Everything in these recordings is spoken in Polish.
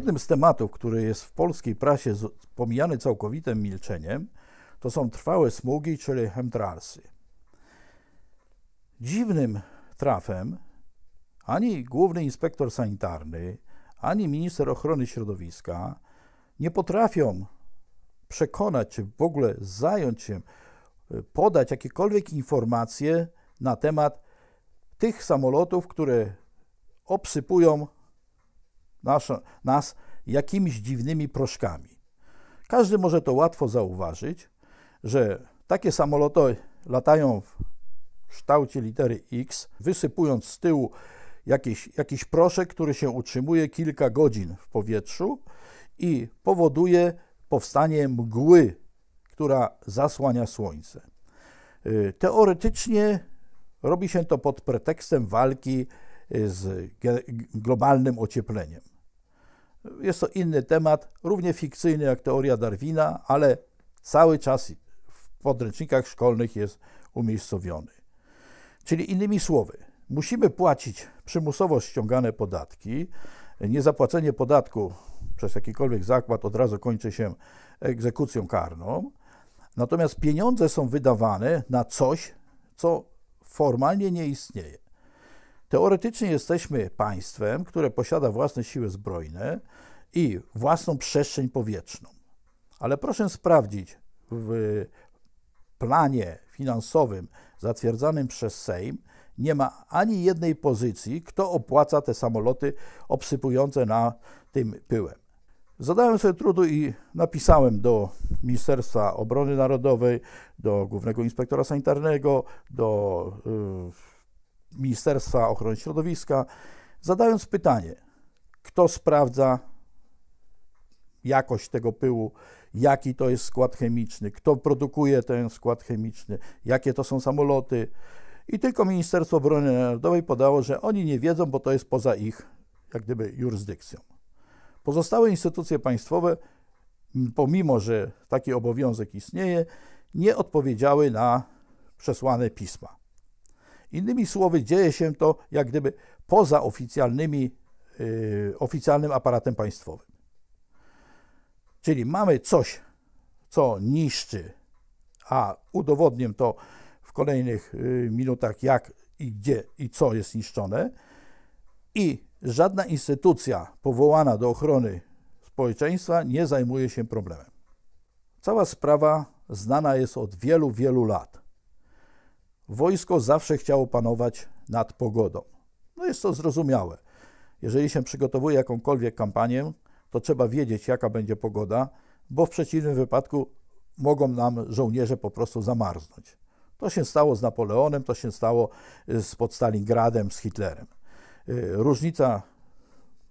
Jednym z tematów, który jest w polskiej prasie pomijany całkowitym milczeniem, to są trwałe smugi, czyli chemtralsy. Dziwnym trafem ani główny inspektor sanitarny, ani minister ochrony środowiska nie potrafią przekonać, czy w ogóle zająć się, y, podać jakiekolwiek informacje na temat tych samolotów, które obsypują nasza, nas jakimiś dziwnymi proszkami. Każdy może to łatwo zauważyć, że takie samoloty latają w kształcie litery X, wysypując z tyłu jakiś, jakiś proszek, który się utrzymuje kilka godzin w powietrzu i powoduje powstanie mgły, która zasłania słońce. Y, teoretycznie robi się to pod pretekstem walki y, z globalnym ociepleniem. Jest to inny temat, równie fikcyjny jak teoria Darwina, ale cały czas w podręcznikach szkolnych jest umiejscowiony. Czyli innymi słowy, musimy płacić przymusowo ściągane podatki. Niezapłacenie podatku przez jakikolwiek zakład od razu kończy się egzekucją karną. Natomiast pieniądze są wydawane na coś, co formalnie nie istnieje. Teoretycznie jesteśmy państwem, które posiada własne siły zbrojne i własną przestrzeń powietrzną. Ale proszę sprawdzić w planie finansowym zatwierdzanym przez Sejm, nie ma ani jednej pozycji, kto opłaca te samoloty obsypujące na tym pyłem. Zadałem sobie trudu i napisałem do Ministerstwa Obrony Narodowej, do Głównego Inspektora Sanitarnego, do y, Ministerstwa Ochrony Środowiska, zadając pytanie, kto sprawdza jakość tego pyłu, jaki to jest skład chemiczny, kto produkuje ten skład chemiczny, jakie to są samoloty. I tylko Ministerstwo Obrony Narodowej podało, że oni nie wiedzą, bo to jest poza ich jak gdyby jurysdykcją. Pozostałe instytucje państwowe, pomimo że taki obowiązek istnieje, nie odpowiedziały na przesłane pisma. Innymi słowy, dzieje się to jak gdyby poza oficjalnymi, yy, oficjalnym aparatem państwowym. Czyli mamy coś, co niszczy, a udowodnię to w kolejnych yy, minutach, jak i gdzie i co jest niszczone, i żadna instytucja powołana do ochrony społeczeństwa nie zajmuje się problemem. Cała sprawa znana jest od wielu, wielu lat. Wojsko zawsze chciało panować nad pogodą. No jest to zrozumiałe. Jeżeli się przygotowuje jakąkolwiek kampanię, to trzeba wiedzieć, jaka będzie pogoda, bo w przeciwnym wypadku mogą nam żołnierze po prostu zamarznąć. To się stało z Napoleonem, to się stało z y, pod Stalingradem, z Hitlerem. Y, różnica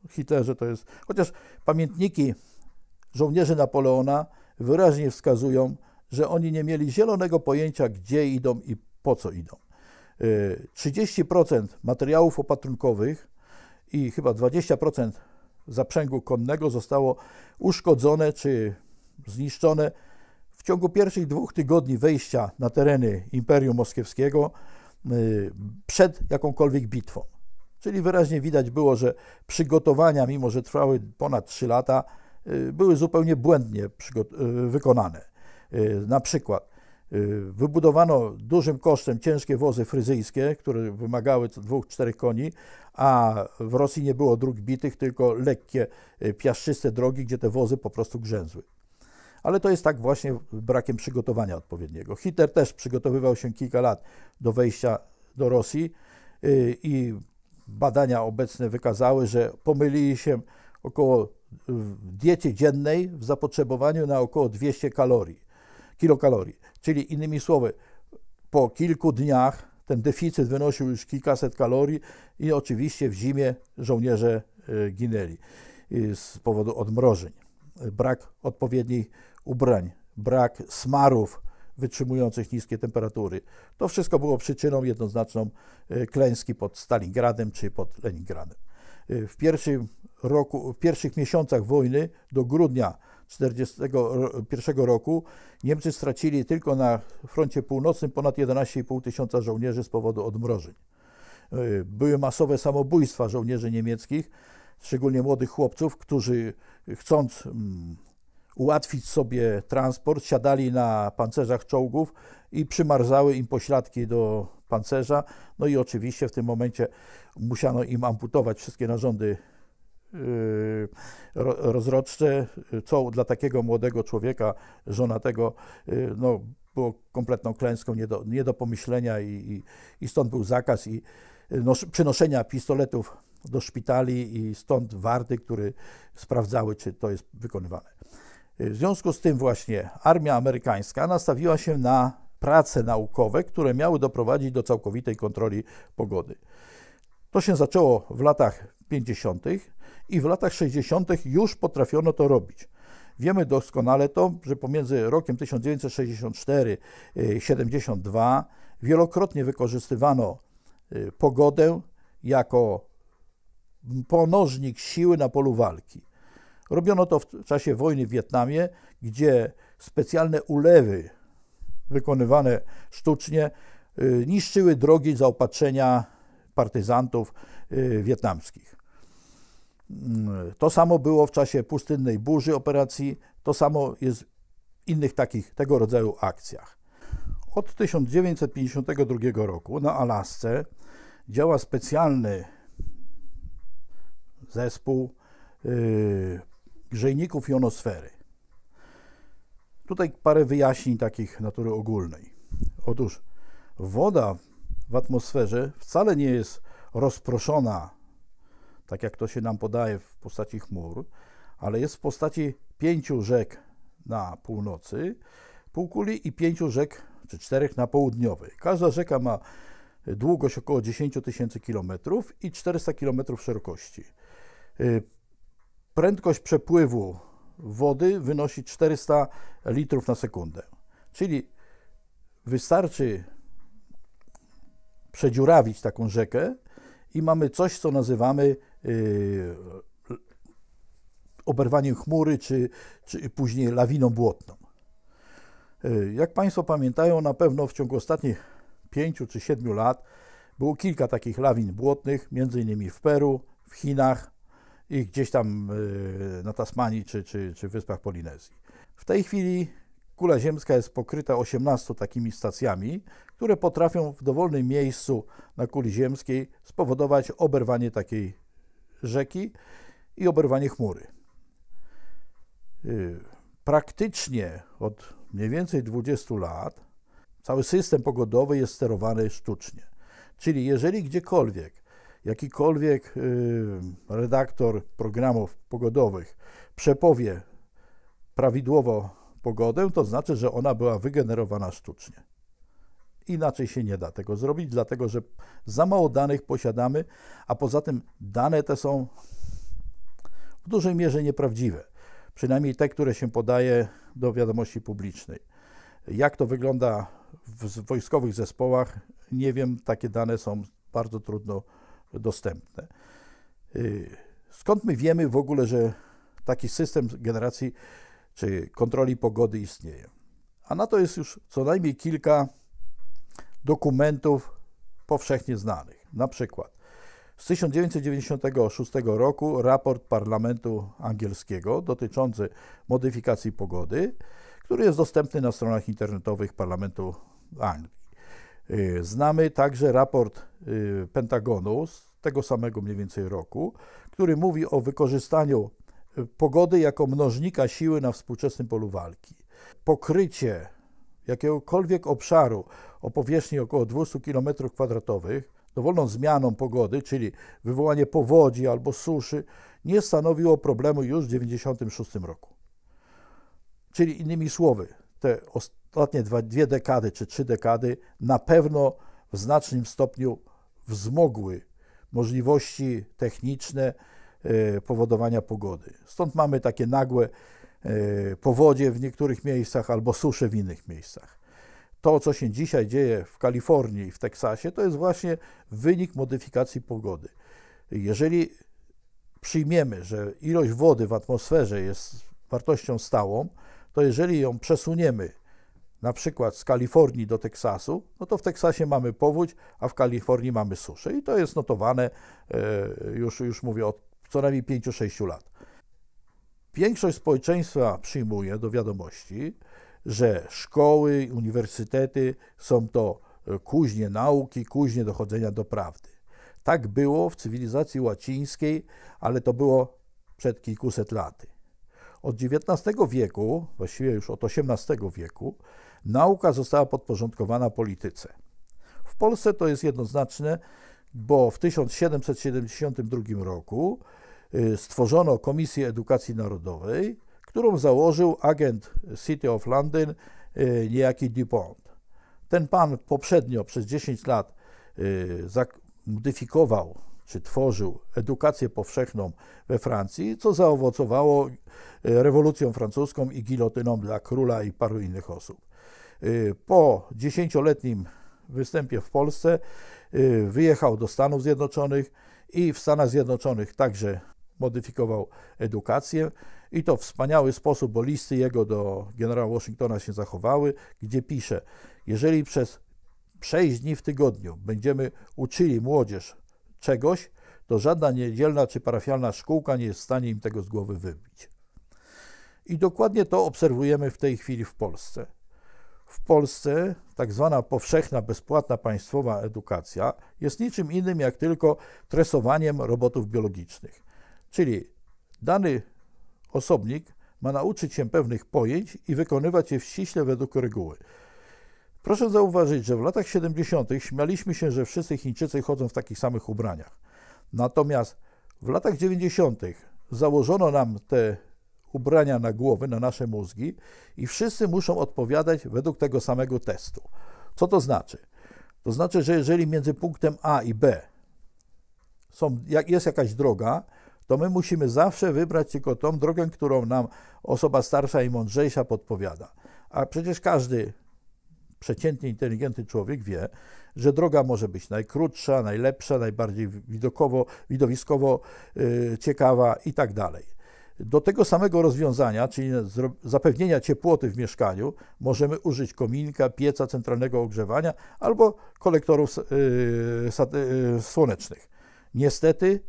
Hitlerze to jest, chociaż pamiętniki żołnierzy Napoleona wyraźnie wskazują, że oni nie mieli zielonego pojęcia, gdzie idą i po co idą. 30% y, materiałów opatrunkowych i chyba 20% zaprzęgu konnego zostało uszkodzone czy zniszczone w ciągu pierwszych dwóch tygodni wejścia na tereny Imperium Moskiewskiego y, przed jakąkolwiek bitwą. Czyli wyraźnie widać było, że przygotowania, mimo że trwały ponad 3 lata, y, były zupełnie błędnie wykonane. Na przykład Y, wybudowano dużym kosztem ciężkie wozy fryzyjskie, które wymagały dwóch, czterech koni, a w Rosji nie było dróg bitych, tylko lekkie, y, piaszczyste drogi, gdzie te wozy po prostu grzęzły. Ale to jest tak właśnie brakiem przygotowania odpowiedniego. Hitler też przygotowywał się kilka lat do wejścia do Rosji y, i badania obecne wykazały, że pomylili się około w diecie dziennej w zapotrzebowaniu na około 200 kalorii kilokalorii. Czyli innymi słowy, po kilku dniach ten deficyt wynosił już kilkaset kalorii i oczywiście w zimie żołnierze y, ginęli y, z powodu odmrożeń. Brak odpowiednich ubrań, brak smarów wytrzymujących niskie temperatury. To wszystko było przyczyną jednoznaczną y, klęski pod Stalingradem czy pod Leningradem. W, pierwszym roku, w pierwszych miesiącach wojny do grudnia 1941 roku Niemcy stracili tylko na froncie północnym ponad 11,5 tysiąca żołnierzy z powodu odmrożeń. Y, były masowe samobójstwa żołnierzy niemieckich, szczególnie młodych chłopców, którzy y, chcąc mm, ułatwić sobie transport, siadali na pancerzach czołgów i przymarzały im pośladki do pancerza. No i oczywiście w tym momencie musiano im amputować wszystkie narządy Yy, rozrodcze, yy, co dla takiego młodego człowieka, żonatego, yy, no, było kompletną klęską, nie do, nie do pomyślenia i, i, i stąd był zakaz i no, przynoszenia pistoletów do szpitali i stąd warty, które sprawdzały, czy to jest wykonywane. W związku z tym właśnie armia amerykańska nastawiła się na prace naukowe, które miały doprowadzić do całkowitej kontroli pogody. To się zaczęło w latach 50 i w latach 60. już potrafiono to robić. Wiemy doskonale to, że pomiędzy rokiem 1964-72 y, wielokrotnie wykorzystywano y, pogodę jako ponożnik siły na polu walki. Robiono to w czasie wojny w Wietnamie, gdzie specjalne ulewy wykonywane sztucznie y, niszczyły drogi zaopatrzenia partyzantów wietnamskich. To samo było w czasie pustynnej burzy operacji, to samo jest w innych takich tego rodzaju akcjach. Od 1952 roku na Alasce działa specjalny zespół yy, grzejników jonosfery. Tutaj parę wyjaśnień takich natury ogólnej. Otóż woda w atmosferze wcale nie jest rozproszona tak jak to się nam podaje w postaci chmur, ale jest w postaci pięciu rzek na północy półkuli i pięciu rzek, czy czterech na południowej. Każda rzeka ma długość około 10 tysięcy kilometrów i 400 kilometrów szerokości. Y, prędkość przepływu wody wynosi 400 litrów na sekundę. Czyli wystarczy przedziurawić taką rzekę i mamy coś, co nazywamy Y, oberwaniem chmury, czy, czy później lawiną błotną. Y, jak Państwo pamiętają, na pewno w ciągu ostatnich pięciu czy siedmiu lat było kilka takich lawin błotnych, między innymi w Peru, w Chinach i gdzieś tam y, na Tasmanii czy, czy, czy Wyspach Polinezji. W tej chwili kula ziemska jest pokryta 18 takimi stacjami, które potrafią w dowolnym miejscu na kuli ziemskiej spowodować oberwanie takiej rzeki i oberwanie chmury. Y, praktycznie od mniej więcej 20 lat cały system pogodowy jest sterowany sztucznie. Czyli jeżeli gdziekolwiek jakikolwiek y, redaktor programów pogodowych przepowie prawidłowo pogodę, to znaczy, że ona była wygenerowana sztucznie. Inaczej się nie da tego zrobić, dlatego że za mało danych posiadamy, a poza tym dane te są w dużej mierze nieprawdziwe. Przynajmniej te, które się podaje do wiadomości publicznej. Jak to wygląda w wojskowych zespołach, nie wiem, takie dane są bardzo trudno dostępne. Y, skąd my wiemy w ogóle, że taki system generacji czy kontroli pogody istnieje? A na to jest już co najmniej kilka dokumentów powszechnie znanych. Na przykład z 1996 roku raport Parlamentu Angielskiego dotyczący modyfikacji pogody, który jest dostępny na stronach internetowych Parlamentu Anglii. Y, znamy także raport y, Pentagonu z tego samego mniej więcej roku, który mówi o wykorzystaniu y, pogody jako mnożnika siły na współczesnym polu walki. Pokrycie jakiegokolwiek obszaru o powierzchni około 200 km2, dowolną zmianą pogody, czyli wywołanie powodzi albo suszy, nie stanowiło problemu już w 1996 roku. Czyli innymi słowy, te ostatnie dwa, dwie dekady czy trzy dekady na pewno w znacznym stopniu wzmogły możliwości techniczne e, powodowania pogody. Stąd mamy takie nagłe e, powodzie w niektórych miejscach albo susze w innych miejscach to, co się dzisiaj dzieje w Kalifornii i w Teksasie, to jest właśnie wynik modyfikacji pogody. Jeżeli przyjmiemy, że ilość wody w atmosferze jest wartością stałą, to jeżeli ją przesuniemy na przykład z Kalifornii do Teksasu, no to w Teksasie mamy powódź, a w Kalifornii mamy suszę. I to jest notowane, e, już, już mówię, od co najmniej 5-6 lat. Większość społeczeństwa przyjmuje do wiadomości, że szkoły, uniwersytety są to e, kuźnie nauki, kuźnie dochodzenia do prawdy. Tak było w cywilizacji łacińskiej, ale to było przed kilkuset laty. Od XIX wieku, właściwie już od XVIII wieku, nauka została podporządkowana polityce. W Polsce to jest jednoznaczne, bo w 1772 roku e, stworzono Komisję Edukacji Narodowej, którą założył agent City of London, y, niejaki DuPont. Ten pan poprzednio przez 10 lat y, modyfikował czy tworzył edukację powszechną we Francji, co zaowocowało y, rewolucją francuską i gilotyną dla króla i paru innych osób. Po dziesięcioletnim występie w Polsce wyjechał do Stanów Zjednoczonych i w Stanach Zjednoczonych także modyfikował edukację i to w wspaniały sposób, bo listy jego do generała Washingtona się zachowały, gdzie pisze: Jeżeli przez 6 dni w tygodniu będziemy uczyli młodzież czegoś, to żadna niedzielna czy parafialna szkółka nie jest w stanie im tego z głowy wybić. I dokładnie to obserwujemy w tej chwili w Polsce. W Polsce tak zwana powszechna, bezpłatna państwowa edukacja jest niczym innym jak tylko tresowaniem robotów biologicznych. Czyli dany osobnik ma nauczyć się pewnych pojęć i wykonywać je w ściśle według reguły. Proszę zauważyć, że w latach 70. śmialiśmy się, że wszyscy Chińczycy chodzą w takich samych ubraniach. Natomiast w latach 90. założono nam te ubrania na głowy, na nasze mózgi i wszyscy muszą odpowiadać według tego samego testu. Co to znaczy? To znaczy, że jeżeli między punktem A i B są, jest jakaś droga, to my musimy zawsze wybrać tylko tą drogę, którą nam osoba starsza i mądrzejsza podpowiada. A przecież każdy przeciętnie inteligentny człowiek wie, że droga może być najkrótsza, najlepsza, najbardziej widokowo, widowiskowo y, ciekawa i tak dalej. Do tego samego rozwiązania, czyli zapewnienia ciepłoty w mieszkaniu, możemy użyć kominka, pieca centralnego ogrzewania albo kolektorów y, y, słonecznych. Niestety,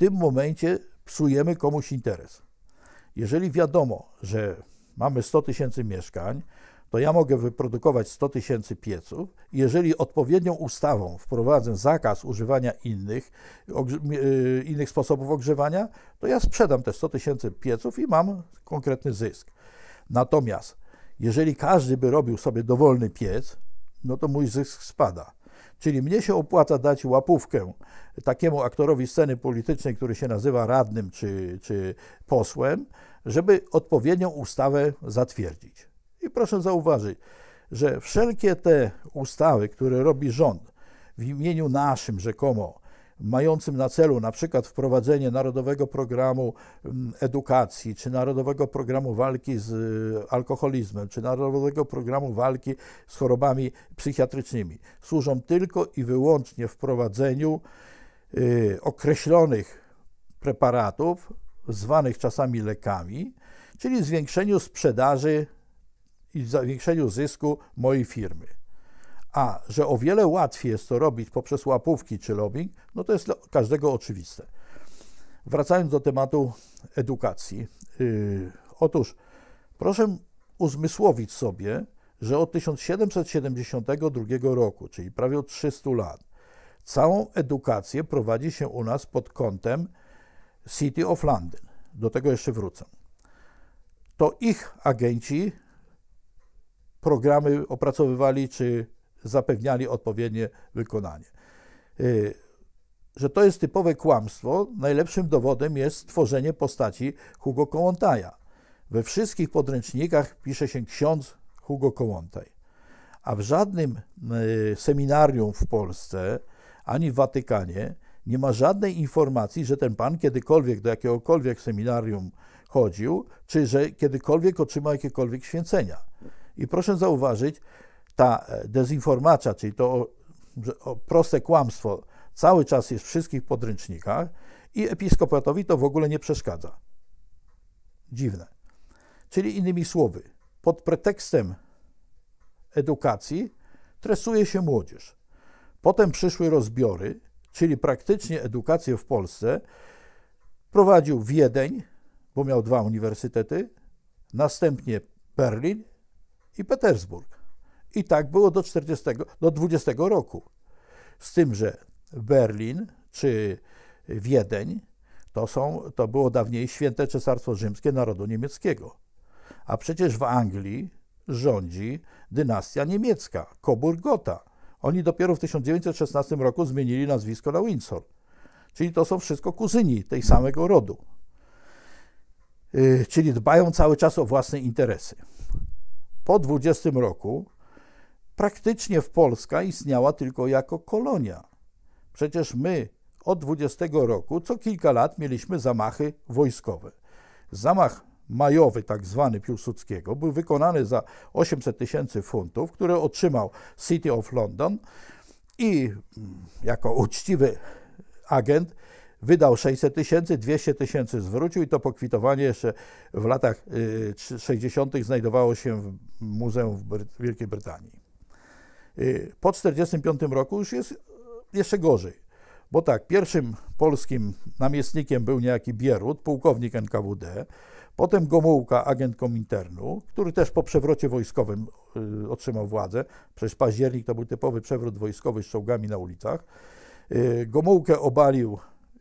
tym momencie psujemy komuś interes. Jeżeli wiadomo, że mamy 100 tysięcy mieszkań, to ja mogę wyprodukować 100 tysięcy pieców. Jeżeli odpowiednią ustawą wprowadzę zakaz używania innych, y, innych sposobów ogrzewania, to ja sprzedam te 100 tysięcy pieców i mam konkretny zysk. Natomiast jeżeli każdy by robił sobie dowolny piec, no to mój zysk spada. Czyli mnie się opłaca dać łapówkę takiemu aktorowi sceny politycznej, który się nazywa radnym czy, czy posłem, żeby odpowiednią ustawę zatwierdzić. I proszę zauważyć, że wszelkie te ustawy, które robi rząd w imieniu naszym rzekomo, mającym na celu na przykład wprowadzenie Narodowego Programu mm, Edukacji, czy Narodowego Programu Walki z y, Alkoholizmem, czy Narodowego Programu Walki z Chorobami Psychiatrycznymi. Służą tylko i wyłącznie wprowadzeniu y, określonych preparatów, zwanych czasami lekami, czyli zwiększeniu sprzedaży i zwiększeniu zysku mojej firmy. A że o wiele łatwiej jest to robić poprzez łapówki czy lobbying, no to jest dla każdego oczywiste. Wracając do tematu edukacji. Yy, otóż proszę uzmysłowić sobie, że od 1772 roku, czyli prawie od 300 lat, całą edukację prowadzi się u nas pod kątem City of London. Do tego jeszcze wrócę. To ich agenci programy opracowywali czy zapewniali odpowiednie wykonanie. Y, że to jest typowe kłamstwo, najlepszym dowodem jest stworzenie postaci Hugo Kołłątaja. We wszystkich podręcznikach pisze się ksiądz Hugo Kołłątaj, a w żadnym y, seminarium w Polsce ani w Watykanie nie ma żadnej informacji, że ten pan kiedykolwiek do jakiegokolwiek seminarium chodził, czy że kiedykolwiek otrzymał jakiekolwiek święcenia. I proszę zauważyć, ta e, dezinformacja, czyli to proste kłamstwo, cały czas jest w wszystkich podręcznikach i episkopatowi to w ogóle nie przeszkadza. Dziwne. Czyli innymi słowy, pod pretekstem edukacji tresuje się młodzież. Potem przyszły rozbiory, czyli praktycznie edukację w Polsce prowadził Wiedeń, bo miał dwa uniwersytety, następnie Berlin i Petersburg. I tak było do 40, do 20 roku. Z tym, że Berlin czy Wiedeń to, są, to było dawniej święte Cesarstwo Rzymskie Narodu Niemieckiego. A przecież w Anglii rządzi dynastia niemiecka, Coburg-Gotha. Oni dopiero w 1916 roku zmienili nazwisko na Windsor. Czyli to są wszystko kuzyni tej samego rodu. Yy, czyli dbają cały czas o własne interesy. Po 20 roku praktycznie w Polska istniała tylko jako kolonia. Przecież my od 20 roku co kilka lat mieliśmy zamachy wojskowe. Zamach majowy, tak zwany Piłsudskiego, był wykonany za 800 tysięcy funtów, które otrzymał City of London i mm, jako uczciwy agent wydał 600 tysięcy, 200 tysięcy zwrócił i to pokwitowanie jeszcze w latach 60. Y, znajdowało się w Muzeum w Wielkiej Brytanii. Y, po 1945 roku już jest y, jeszcze gorzej. Bo tak, pierwszym polskim namiestnikiem był niejaki Bierut, pułkownik NKWD, potem Gomułka, agent Kominternu, który też po przewrocie wojskowym y, otrzymał władzę. Przecież październik to był typowy przewrót wojskowy z czołgami na ulicach. Gomułkę obalił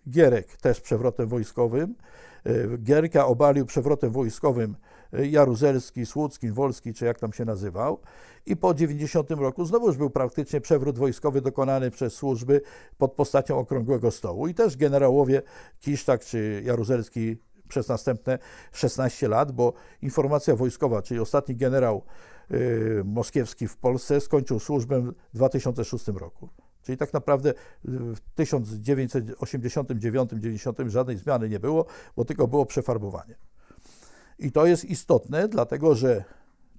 Gierek też przewrotem wojskowym. Gierka obalił przewrotem wojskowym Y, Jaruzelski, Słucki, Wolski, czy jak tam się nazywał. I po 90 roku znowu już był praktycznie przewrót wojskowy dokonany przez służby pod postacią Okrągłego Stołu i też generałowie Kisztak czy Jaruzelski przez następne 16 lat, bo informacja wojskowa, czyli ostatni generał y, moskiewski w Polsce skończył służbę w 2006 roku. Czyli tak naprawdę y, w 1989-90 żadnej zmiany nie było, bo tylko było przefarbowanie. I to jest istotne, dlatego że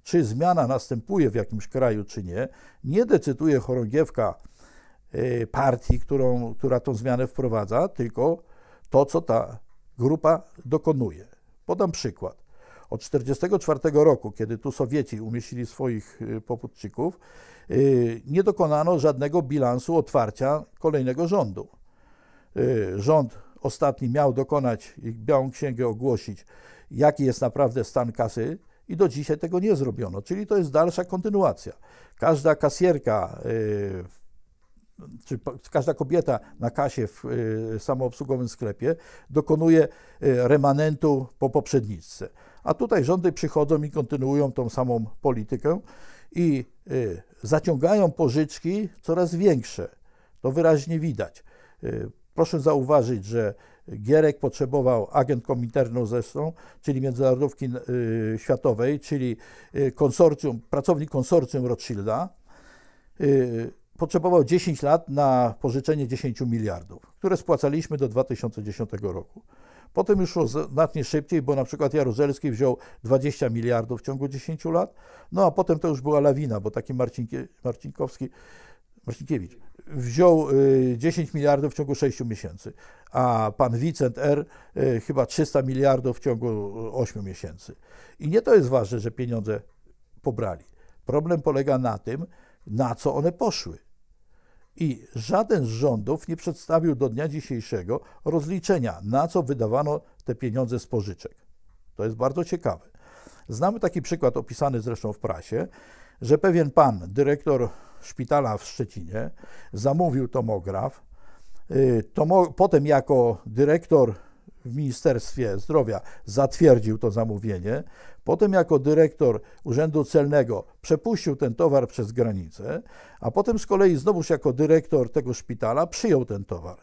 czy zmiana następuje w jakimś kraju, czy nie, nie decyduje chorągiewka y, partii, którą, która tą zmianę wprowadza, tylko to, co ta grupa dokonuje. Podam przykład. Od 1944 roku, kiedy tu Sowieci umieścili swoich y, poputczyków, y, nie dokonano żadnego bilansu otwarcia kolejnego rządu. Rząd ostatni miał dokonać, białą księgę ogłosić, jaki jest naprawdę stan kasy, i do dzisiaj tego nie zrobiono. Czyli to jest dalsza kontynuacja. Każda kasierka, y, czy każda kobieta na kasie w y, samoobsługowym sklepie dokonuje y, remanentu po poprzedniczce. A tutaj rządy przychodzą i kontynuują tą samą politykę i zaciągają pożyczki coraz większe. To wyraźnie widać. Proszę zauważyć, że Gierek potrzebował agent kominternu zresztą, czyli międzynarodówki y, światowej, czyli y, konsorcjum, pracownik konsorcjum Rothschilda. Y, potrzebował 10 lat na pożyczenie 10 miliardów, które spłacaliśmy do 2010 roku. Potem już szło znacznie szybciej, bo na przykład Jaruzelski wziął 20 miliardów w ciągu 10 lat, no a potem to już była lawina, bo taki Marcin, Marcinkowski Mośnikiewicz wziął 10 y, miliardów w ciągu 6 miesięcy, a pan Wicent R. Y, chyba 300 miliardów w ciągu 8 y, miesięcy. I nie to jest ważne, że pieniądze pobrali. Problem polega na tym, na co one poszły. I żaden z rządów nie przedstawił do dnia dzisiejszego rozliczenia, na co wydawano te pieniądze z pożyczek. To jest bardzo ciekawe. Znamy taki przykład opisany zresztą w prasie, że pewien pan, dyrektor szpitala w Szczecinie, zamówił tomograf. Y, tomo, potem jako dyrektor w Ministerstwie Zdrowia zatwierdził to zamówienie. Potem jako dyrektor Urzędu Celnego przepuścił ten towar przez granicę, a potem z kolei znowuż jako dyrektor tego szpitala przyjął ten towar.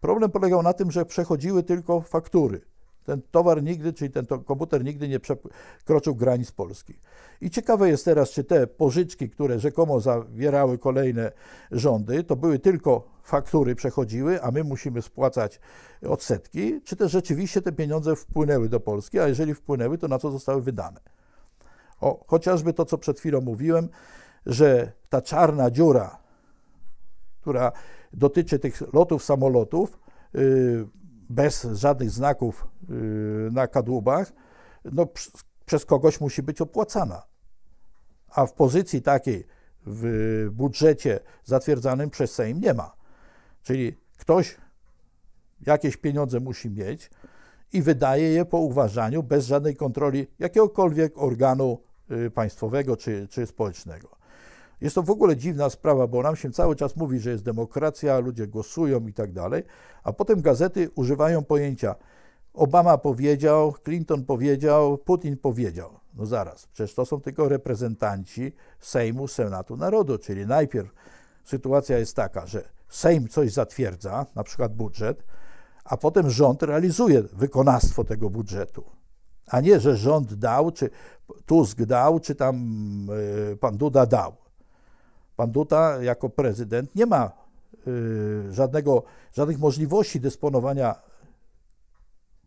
Problem polegał na tym, że przechodziły tylko faktury. Ten towar nigdy, czyli ten komputer nigdy nie przekroczył granic Polski. I ciekawe jest teraz, czy te pożyczki, które rzekomo zawierały kolejne rządy, to były tylko faktury przechodziły, a my musimy spłacać odsetki, czy też rzeczywiście te pieniądze wpłynęły do Polski, a jeżeli wpłynęły, to na co zostały wydane. O, chociażby to, co przed chwilą mówiłem, że ta czarna dziura, która dotyczy tych lotów samolotów, yy, bez żadnych znaków y, na kadłubach, no, przez kogoś musi być opłacana. A w pozycji takiej w budżecie zatwierdzanym przez Sejm nie ma. Czyli ktoś jakieś pieniądze musi mieć i wydaje je po uważaniu bez żadnej kontroli jakiegokolwiek organu y, państwowego czy, czy społecznego. Jest to w ogóle dziwna sprawa, bo nam się cały czas mówi, że jest demokracja, ludzie głosują i tak dalej, a potem gazety używają pojęcia Obama powiedział, Clinton powiedział, Putin powiedział. No zaraz, przecież to są tylko reprezentanci Sejmu, Senatu Narodu, czyli najpierw sytuacja jest taka, że Sejm coś zatwierdza, na przykład budżet, a potem rząd realizuje wykonawstwo tego budżetu. A nie, że rząd dał, czy Tusk dał, czy tam y, pan Duda dał. Pan Duda jako prezydent nie ma y, żadnego, żadnych możliwości dysponowania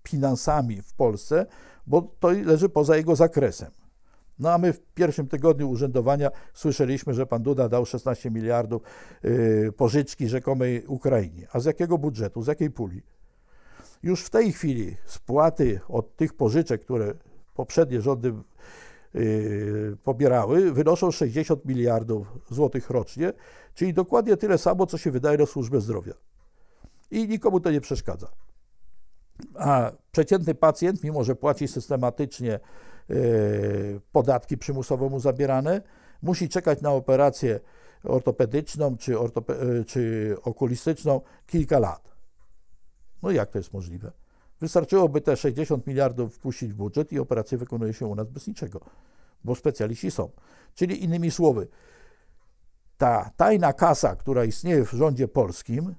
finansami w Polsce, bo to leży poza jego zakresem. No a my w pierwszym tygodniu urzędowania słyszeliśmy, że pan Duda dał 16 miliardów y, pożyczki rzekomej Ukrainie. A z jakiego budżetu, z jakiej puli? Już w tej chwili spłaty od tych pożyczek, które poprzednie rządy Y, pobierały, wynoszą 60 miliardów złotych rocznie, czyli dokładnie tyle samo, co się wydaje na służbę zdrowia. I nikomu to nie przeszkadza. A przeciętny pacjent, mimo że płaci systematycznie y, podatki przymusowo mu zabierane, musi czekać na operację ortopedyczną czy, ortope y, czy okulistyczną kilka lat. No jak to jest możliwe? Wystarczyłoby te 60 miliardów wpuścić w budżet i operacje wykonuje się u nas bez niczego, bo specjaliści są. Czyli innymi słowy, ta tajna kasa, która istnieje w rządzie polskim,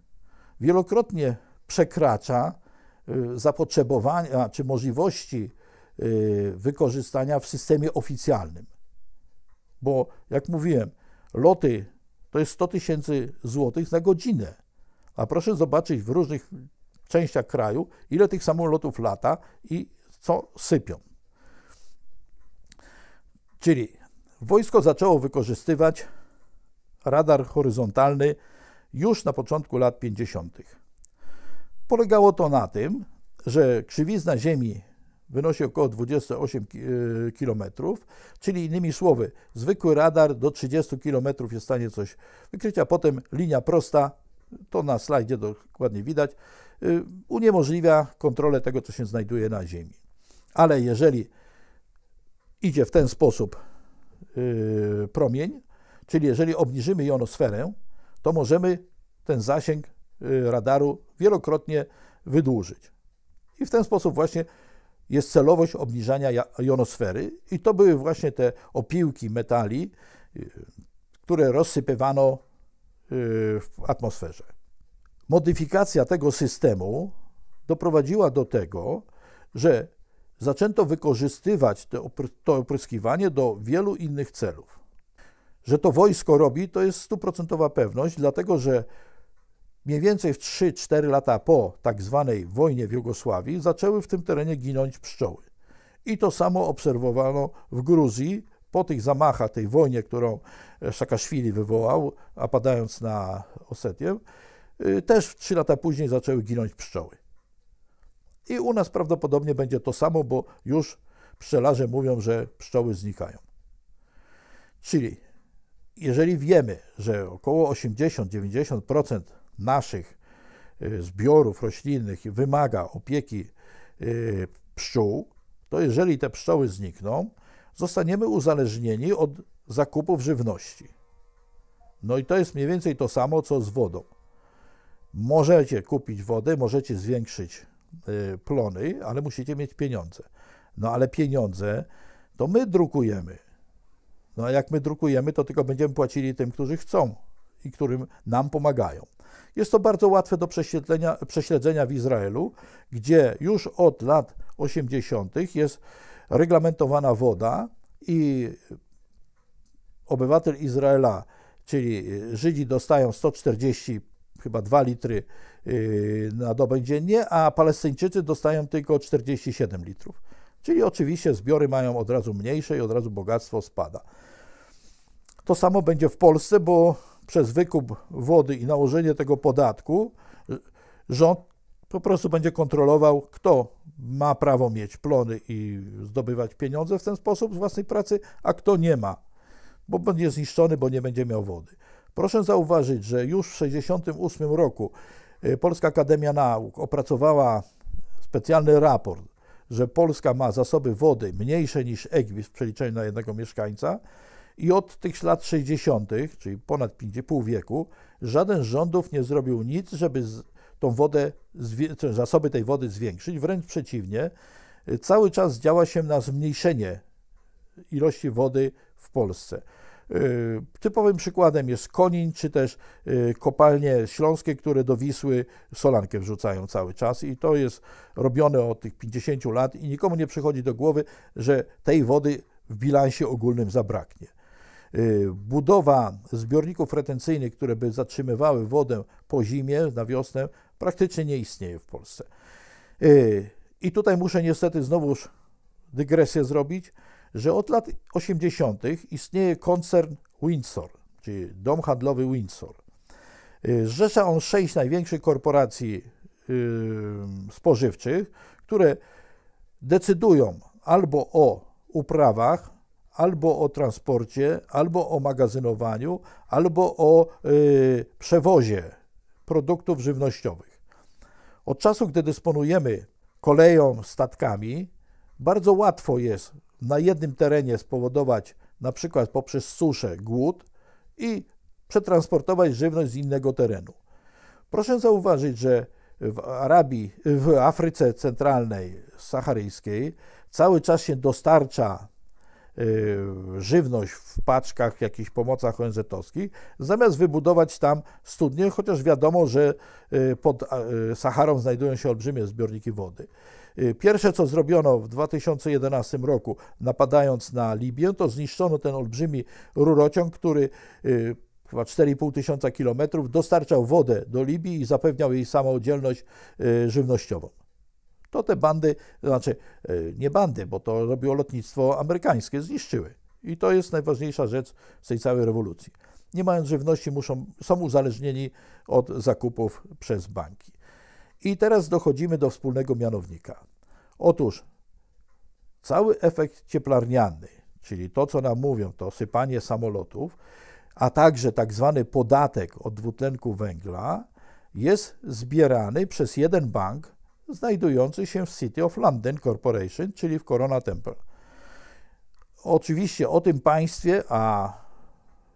wielokrotnie przekracza y, zapotrzebowania czy możliwości y, wykorzystania w systemie oficjalnym. Bo, jak mówiłem, loty to jest 100 tysięcy złotych na godzinę. A proszę zobaczyć w różnych częściach kraju, ile tych samolotów lata i co sypią. Czyli wojsko zaczęło wykorzystywać radar horyzontalny już na początku lat 50. Polegało to na tym, że krzywizna Ziemi wynosi około 28 km, y, czyli innymi słowy, zwykły radar do 30 km jest w stanie coś wykryć, a potem linia prosta to na slajdzie dokładnie widać, y, uniemożliwia kontrolę tego, co się znajduje na Ziemi. Ale jeżeli idzie w ten sposób y, promień, czyli jeżeli obniżymy jonosferę, to możemy ten zasięg y, radaru wielokrotnie wydłużyć. I w ten sposób właśnie jest celowość obniżania jonosfery i to były właśnie te opiłki metali, które rozsypywano w atmosferze. Modyfikacja tego systemu doprowadziła do tego, że zaczęto wykorzystywać to opryskiwanie do wielu innych celów. Że to wojsko robi, to jest stuprocentowa pewność, dlatego że mniej więcej w 3-4 lata po tak zwanej wojnie w Jugosławii zaczęły w tym terenie ginąć pszczoły. I to samo obserwowano w Gruzji po tych zamachach, tej wojnie, którą e, Szakaszwili wywołał, a padając na Osetię, y, też trzy lata później zaczęły ginąć pszczoły. I u nas prawdopodobnie będzie to samo, bo już pszczelarze mówią, że pszczoły znikają. Czyli jeżeli wiemy, że około 80-90% naszych y, zbiorów roślinnych wymaga opieki y, pszczół, to jeżeli te pszczoły znikną, zostaniemy uzależnieni od zakupów żywności. No i to jest mniej więcej to samo, co z wodą. Możecie kupić wodę, możecie zwiększyć y, plony, ale musicie mieć pieniądze. No ale pieniądze to my drukujemy. No a jak my drukujemy, to tylko będziemy płacili tym, którzy chcą i którym nam pomagają. Jest to bardzo łatwe do prześledzenia, prześledzenia w Izraelu, gdzie już od lat 80. jest reglamentowana woda i obywatel Izraela, czyli y, Żydzi dostają 140 chyba 2 litry y, na dobę dziennie, a Palestyńczycy dostają tylko 47 litrów. Czyli oczywiście zbiory mają od razu mniejsze i od razu bogactwo spada. To samo będzie w Polsce, bo przez wykup wody i nałożenie tego podatku y, rząd po prostu będzie kontrolował, kto ma prawo mieć plony i zdobywać pieniądze w ten sposób z własnej pracy, a kto nie ma, bo będzie zniszczony, bo nie będzie miał wody. Proszę zauważyć, że już w 1968 roku y, Polska Akademia Nauk opracowała specjalny raport, że Polska ma zasoby wody mniejsze niż Egbis w przeliczeniu na jednego mieszkańca i od tych lat 60., czyli ponad 5,5 pół wieku, żaden z rządów nie zrobił nic, żeby tą wodę, zasoby tej wody zwiększyć, wręcz przeciwnie, y, cały czas działa się na zmniejszenie ilości wody w Polsce. Y, typowym przykładem jest Konin, czy też y, kopalnie śląskie, które do Wisły solankę wrzucają cały czas i to jest robione od tych 50 lat i nikomu nie przychodzi do głowy, że tej wody w bilansie ogólnym zabraknie. Y, budowa zbiorników retencyjnych, które by zatrzymywały wodę po zimie, na wiosnę, praktycznie nie istnieje w Polsce. Y, I tutaj muszę niestety znowuż dygresję zrobić, że od lat 80. istnieje koncern Windsor, czyli dom handlowy Windsor. Y, zrzesza on sześć największych korporacji spożywczych, które decydują albo o uprawach, albo o transporcie, albo o magazynowaniu, albo o y, przewozie produktów żywnościowych. Od czasu, gdy dysponujemy koleją, statkami, bardzo łatwo jest na jednym terenie spowodować, na przykład poprzez suszę, głód i przetransportować żywność z innego terenu. Proszę zauważyć, że w Arabii, w Afryce Centralnej, Saharyjskiej, cały czas się dostarcza Y, żywność w paczkach, w jakichś pomocach ONZ-owskich, zamiast wybudować tam studnie, chociaż wiadomo, że y, pod y, Saharą znajdują się olbrzymie zbiorniki wody. Pierwsze, co zrobiono w 2011 roku, napadając na Libię, to zniszczono ten olbrzymi rurociąg, który chyba 4,5 tysiąca kilometrów dostarczał wodę do Libii i zapewniał jej samodzielność żywnościową. To te bandy, znaczy e, nie bandy, bo to robiło lotnictwo amerykańskie, zniszczyły. I to jest najważniejsza rzecz z tej całej rewolucji. Nie mając żywności, muszą, są uzależnieni od zakupów przez banki. I teraz dochodzimy do wspólnego mianownika. Otóż cały efekt cieplarniany, czyli to, co nam mówią, to sypanie samolotów, a także tak zwany podatek od dwutlenku węgla, jest zbierany przez jeden bank znajdujący się w City of London Corporation, czyli w Corona Temple. Oczywiście o tym państwie, a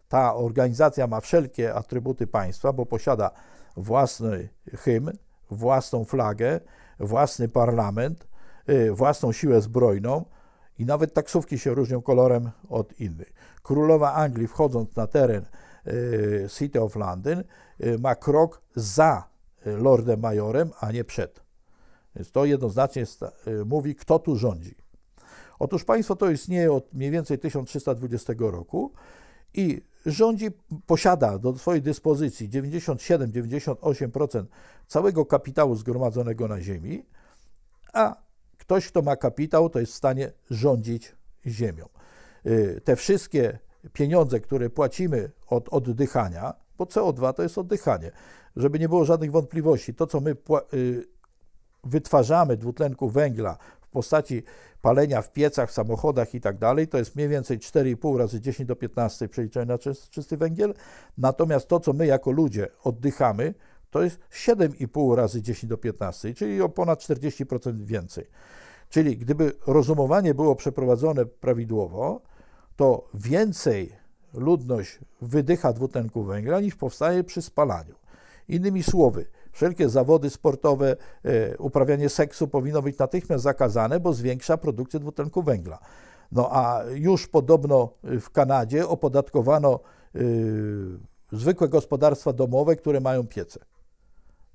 ta organizacja ma wszelkie atrybuty państwa, bo posiada własny hymn, własną flagę, własny parlament, y, własną siłę zbrojną i nawet taksówki się różnią kolorem od innych. Królowa Anglii wchodząc na teren y, City of London y, ma krok za lordem majorem, a nie przed. Więc to jednoznacznie y, mówi, kto tu rządzi. Otóż państwo to istnieje od mniej więcej 1320 roku i rządzi, posiada do swojej dyspozycji 97-98% całego kapitału zgromadzonego na ziemi, a ktoś, kto ma kapitał, to jest w stanie rządzić ziemią. Y, te wszystkie pieniądze, które płacimy od oddychania, bo CO2 to jest oddychanie, żeby nie było żadnych wątpliwości, to co my y, wytwarzamy dwutlenku węgla w postaci palenia w piecach, w samochodach i tak dalej, to jest mniej więcej 4,5 razy 10 do 15 przeliczenia na czysty węgiel. Natomiast to, co my jako ludzie oddychamy, to jest 7,5 razy 10 do 15, czyli o ponad 40% więcej. Czyli gdyby rozumowanie było przeprowadzone prawidłowo, to więcej ludność wydycha dwutlenku węgla niż powstaje przy spalaniu. Innymi słowy, Wszelkie zawody sportowe, e, uprawianie seksu powinno być natychmiast zakazane, bo zwiększa produkcję dwutlenku węgla. No a już podobno e, w Kanadzie opodatkowano e, zwykłe gospodarstwa domowe, które mają piece.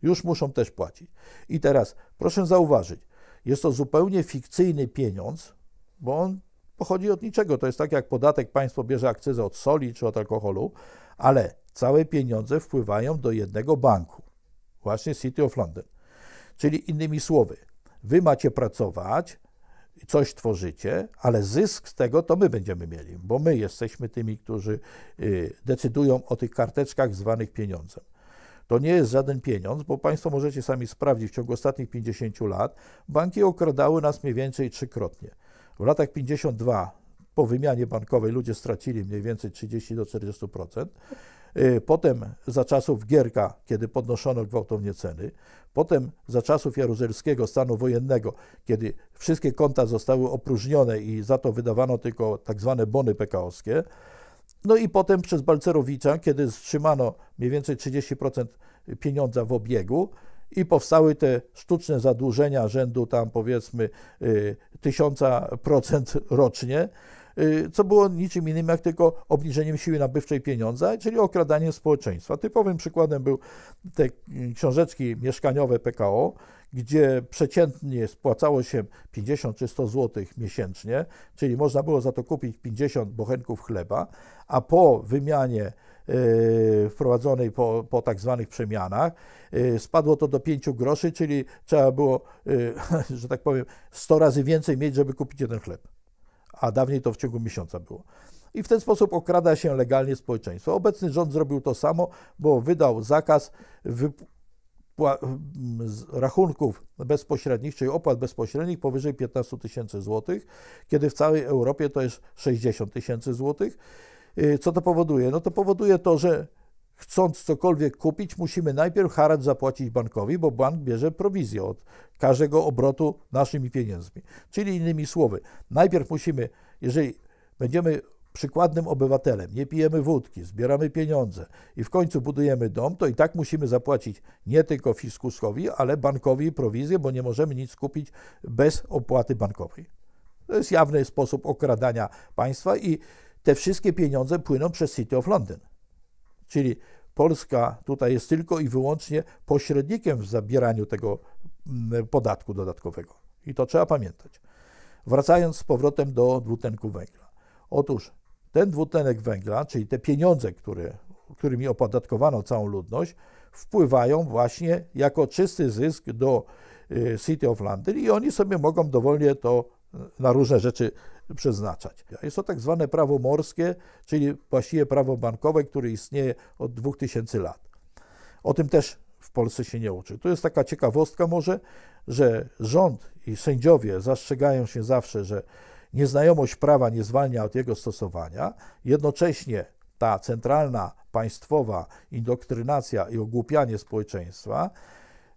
Już muszą też płacić. I teraz proszę zauważyć, jest to zupełnie fikcyjny pieniądz, bo on pochodzi od niczego. To jest tak jak podatek, państwo bierze akcyzę od soli czy od alkoholu, ale całe pieniądze wpływają do jednego banku. Właśnie City of London. Czyli innymi słowy, wy macie pracować, coś tworzycie, ale zysk z tego to my będziemy mieli, bo my jesteśmy tymi, którzy y, decydują o tych karteczkach zwanych pieniądzem. To nie jest żaden pieniądz, bo Państwo możecie sami sprawdzić, w ciągu ostatnich 50 lat banki okradały nas mniej więcej trzykrotnie. W latach 52 po wymianie bankowej ludzie stracili mniej więcej 30 do 40%. Y, potem za czasów Gierka, kiedy podnoszono gwałtownie ceny. Potem za czasów jaruzelskiego stanu wojennego, kiedy wszystkie konta zostały opróżnione i za to wydawano tylko tak zwane bony pko No i potem przez Balcerowicza, kiedy wstrzymano mniej więcej 30% pieniądza w obiegu i powstały te sztuczne zadłużenia rzędu tam powiedzmy 1000% y, rocznie Y, co było niczym innym jak tylko obniżeniem siły nabywczej pieniądza, czyli okradaniem społeczeństwa. Typowym przykładem był te y, książeczki mieszkaniowe PKO, gdzie przeciętnie spłacało się 50 czy 100 zł miesięcznie, czyli można było za to kupić 50 bochenków chleba, a po wymianie y, wprowadzonej po, po tak zwanych przemianach. spadło to do 5 groszy, czyli trzeba było, że tak powiem, 100 razy więcej mieć, żeby kupić jeden chleb a dawniej to w ciągu miesiąca było. I w ten sposób okrada się legalnie społeczeństwo. Obecny rząd zrobił to samo, bo wydał zakaz rachunków bezpośrednich, czyli opłat bezpośrednich powyżej 15 tysięcy złotych, kiedy w całej Europie to jest 60 tysięcy złotych. Y, co to powoduje? No to powoduje to, że chcąc cokolwiek kupić, musimy najpierw haracz zapłacić bankowi, bo bank bierze prowizję od każdego obrotu naszymi pieniędzmi. Czyli innymi słowy, najpierw musimy, jeżeli będziemy przykładnym obywatelem, nie pijemy wódki, zbieramy pieniądze i w końcu budujemy dom, to i tak musimy zapłacić nie tylko fiskusowi, ale bankowi prowizję, bo nie możemy nic kupić bez opłaty bankowej. To jest jawny sposób okradania państwa i te wszystkie pieniądze płyną przez City of London. Czyli Polska tutaj jest tylko i wyłącznie pośrednikiem w zabieraniu tego mm, podatku dodatkowego. I to trzeba pamiętać. Wracając z powrotem do dwutlenku węgla. Otóż ten dwutlenek węgla, czyli te pieniądze, które, którymi opodatkowano całą ludność, wpływają właśnie jako czysty zysk do y, City of London i oni sobie mogą dowolnie to y, na różne rzeczy przeznaczać. Jest to tak zwane prawo morskie, czyli właściwie prawo bankowe, które istnieje od 2000 lat. O tym też w Polsce się nie uczy. Tu jest taka ciekawostka może, że rząd i sędziowie zastrzegają się zawsze, że nieznajomość prawa nie zwalnia od jego stosowania. Jednocześnie ta centralna państwowa indoktrynacja i ogłupianie społeczeństwa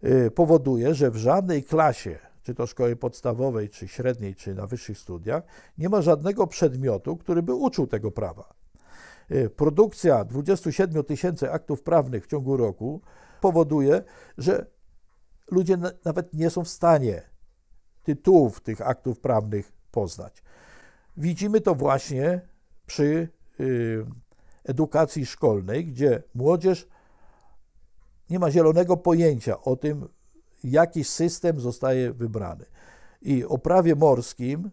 y, powoduje, że w żadnej klasie czy to szkoły podstawowej, czy średniej, czy na wyższych studiach, nie ma żadnego przedmiotu, który by uczył tego prawa. Y, produkcja 27 tysięcy aktów prawnych w ciągu roku powoduje, że ludzie nawet nie są w stanie tytułów tych aktów prawnych poznać. Widzimy to właśnie przy y, edukacji szkolnej, gdzie młodzież nie ma zielonego pojęcia o tym, jakiś system zostaje wybrany. I o prawie morskim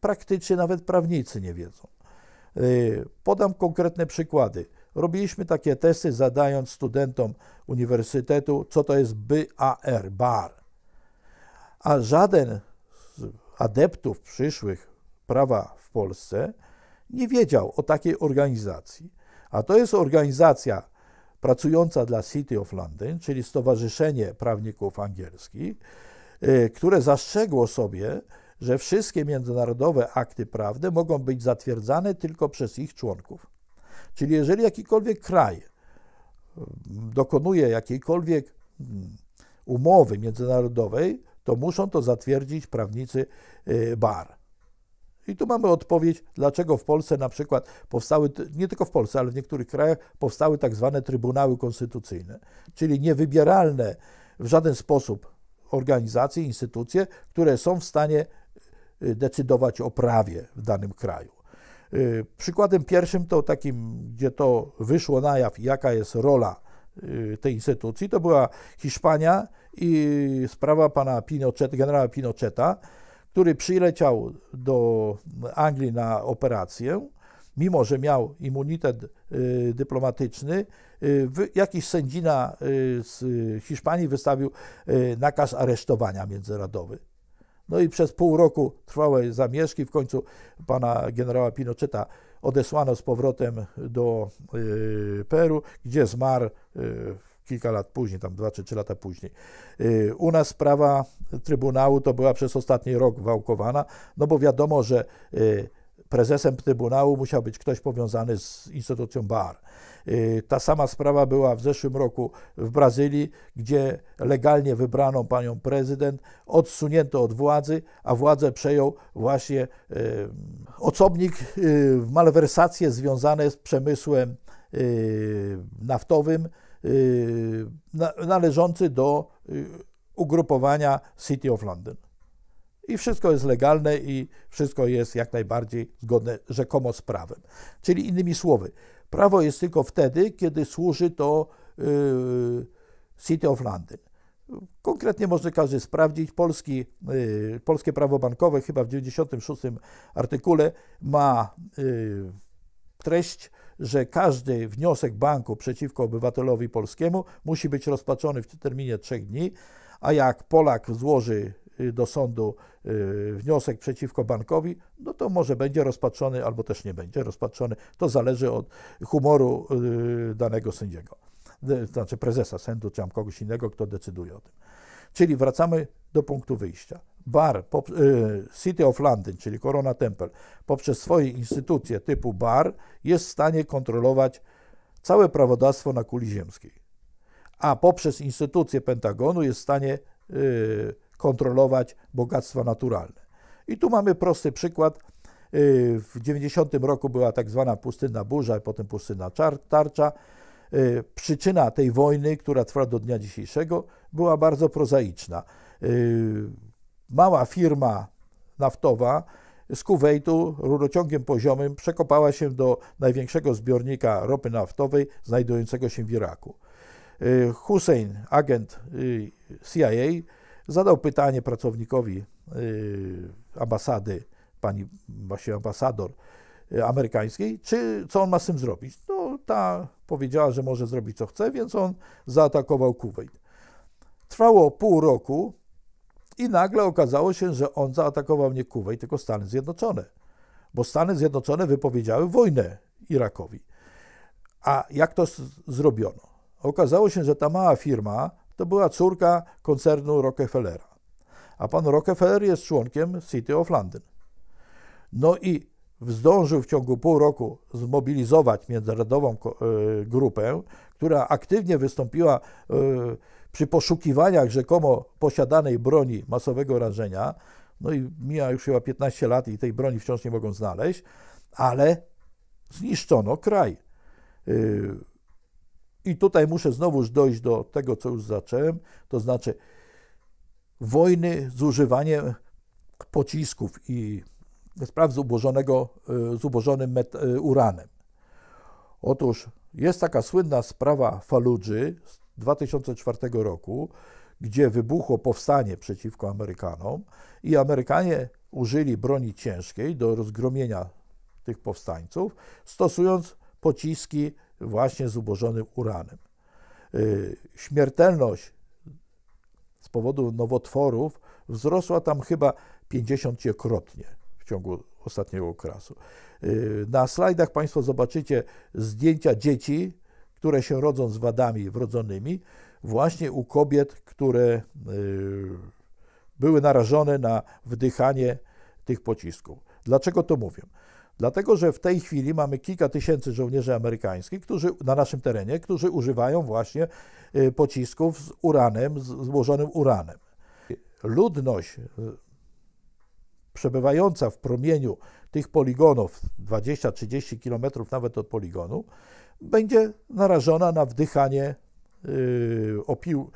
praktycznie nawet prawnicy nie wiedzą. Y, podam konkretne przykłady. Robiliśmy takie testy, zadając studentom uniwersytetu, co to jest BAR, bar. A żaden z adeptów przyszłych prawa w Polsce nie wiedział o takiej organizacji. A to jest organizacja pracująca dla City of London, czyli Stowarzyszenie Prawników Angielskich, y, które zastrzegło sobie, że wszystkie międzynarodowe akty prawne mogą być zatwierdzane tylko przez ich członków. Czyli jeżeli jakikolwiek kraj y, dokonuje jakiejkolwiek mm, umowy międzynarodowej, to muszą to zatwierdzić prawnicy y, bar. I tu mamy odpowiedź, dlaczego w Polsce na przykład powstały, nie tylko w Polsce, ale w niektórych krajach powstały tak zwane trybunały konstytucyjne, czyli niewybieralne w żaden sposób organizacje, instytucje, które są w stanie y, decydować o prawie w danym kraju. Y, przykładem pierwszym to takim, gdzie to wyszło na jaw, jaka jest rola y, tej instytucji, to była Hiszpania i sprawa pana Pinochet, generała Pinocheta, który przyleciał do Anglii na operację, mimo że miał immunitet y, dyplomatyczny, y, jakiś sędzina y, z Hiszpanii wystawił nakaz aresztowania międzynarodowy. No i przez pół roku trwałe zamieszki, w końcu pana generała Pinocheta odesłano z powrotem do Peru, gdzie zmarł w kilka lat później, tam dwa czy trzy lata później. Y, u nas sprawa Trybunału to była przez ostatni rok wałkowana, no bo wiadomo, że y, prezesem Trybunału musiał być ktoś powiązany z instytucją BAR. Y, ta sama sprawa była w zeszłym roku w Brazylii, gdzie legalnie wybraną panią prezydent odsunięto od władzy, a władzę przejął właśnie osobnik w malwersacje związane z przemysłem naftowym Y, należący do y, ugrupowania City of London. I wszystko jest legalne i wszystko jest jak najbardziej zgodne rzekomo z prawem. Czyli innymi słowy, prawo jest tylko wtedy, kiedy służy to y, City of London. Konkretnie może każdy sprawdzić. Polski, polskie prawo bankowe chyba w 96 artykule ma treść, że każdy wniosek banku przeciwko obywatelowi polskiemu musi być rozpatrzony w terminie trzech dni, a jak Polak złoży y, do sądu y, wniosek przeciwko bankowi, no to może będzie rozpatrzony albo też nie będzie rozpatrzony. To zależy od humoru y, danego sędziego, znaczy prezesa sędu, czy tam kogoś innego, kto decyduje o tym. Czyli wracamy do punktu wyjścia. Bar, pop, y, City of London, czyli Corona Temple, poprzez swoje instytucje typu Bar jest w stanie kontrolować całe prawodawstwo na kuli ziemskiej, a poprzez instytucje Pentagonu jest w stanie y, kontrolować bogactwa naturalne. I tu mamy prosty przykład. Y, w 90 roku była tak zwana pustynna burza, potem pustynna tarcza. Przyczyna tej wojny, która trwa do dnia dzisiejszego, była bardzo prozaiczna mała firma naftowa z Kuwejtu rurociągiem poziomym przekopała się do największego zbiornika ropy naftowej znajdującego się w Iraku. Y, Hussein, agent y, CIA, zadał pytanie pracownikowi y, ambasady, pani właśnie ambasador amerykańskiej, czy co on ma z tym zrobić. No ta powiedziała, że może zrobić co chce, więc on zaatakował Kuwejt. Trwało pół roku, i nagle okazało się, że on zaatakował nie Kuwejt, tylko Stany Zjednoczone. Bo Stany Zjednoczone wypowiedziały wojnę Irakowi. A jak to zrobiono? Okazało się, że ta mała firma to była córka koncernu Rockefellera. A pan Rockefeller jest członkiem City of London. No i zdążył w ciągu pół roku zmobilizować międzynarodową e, grupę, która aktywnie wystąpiła e, przy poszukiwaniach rzekomo posiadanej broni masowego rażenia, no i mija już chyba 15 lat i tej broni wciąż nie mogą znaleźć, ale zniszczono kraj. Y, I tutaj muszę znowuż dojść do tego, co już zacząłem, to znaczy wojny z używaniem pocisków i spraw zubożonego y, zubożonym y, uranem. Otóż jest taka słynna sprawa Faludży z 2004 roku, gdzie wybuchło powstanie przeciwko Amerykanom i Amerykanie użyli broni ciężkiej do rozgromienia tych powstańców, stosując pociski właśnie z ubożonym uranem. Y, śmiertelność z powodu nowotworów wzrosła tam chyba 50-krotnie w ciągu ostatniego okresu. Y, na slajdach Państwo zobaczycie zdjęcia dzieci które się rodzą z wadami wrodzonymi, właśnie u kobiet, które y, były narażone na wdychanie tych pocisków. Dlaczego to mówię? Dlatego, że w tej chwili mamy kilka tysięcy żołnierzy amerykańskich którzy, na naszym terenie, którzy używają właśnie y, pocisków z uranem, złożonym uranem. Ludność y, przebywająca w promieniu tych poligonów, 20-30 km nawet od poligonu, będzie narażona na wdychanie y, opił,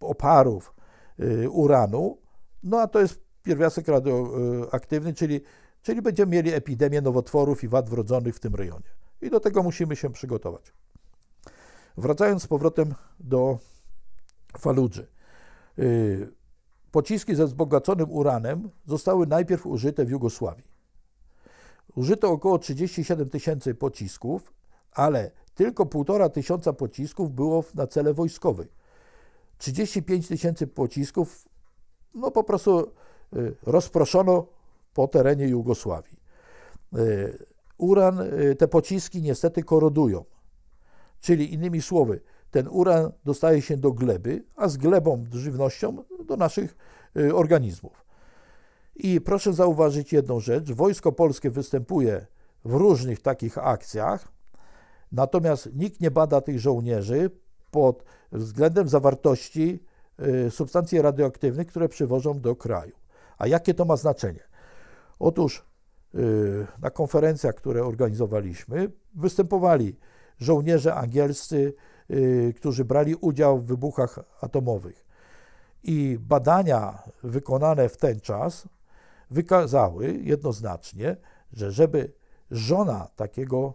oparów y, uranu, no a to jest pierwiastek radioaktywny, czyli, czyli będziemy mieli epidemię nowotworów i wad wrodzonych w tym rejonie. I do tego musimy się przygotować. Wracając z powrotem do Faludży. Y, pociski ze wzbogaconym uranem zostały najpierw użyte w Jugosławii. Użyto około 37 tysięcy pocisków, ale tylko półtora tysiąca pocisków było na cele wojskowe. 35 tysięcy pocisków no po prostu y, rozproszono po terenie Jugosławii. Y, uran, y, te pociski niestety korodują. Czyli innymi słowy, ten uran dostaje się do gleby, a z glebą, żywnością do naszych organizmów. I proszę zauważyć jedną rzecz: wojsko polskie występuje w różnych takich akcjach, Natomiast nikt nie bada tych żołnierzy pod względem zawartości y, substancji radioaktywnych, które przywożą do kraju. A jakie to ma znaczenie? Otóż y, na konferencjach, które organizowaliśmy, występowali żołnierze angielscy, y, którzy brali udział w wybuchach atomowych. I badania wykonane w ten czas wykazały jednoznacznie, że żeby żona takiego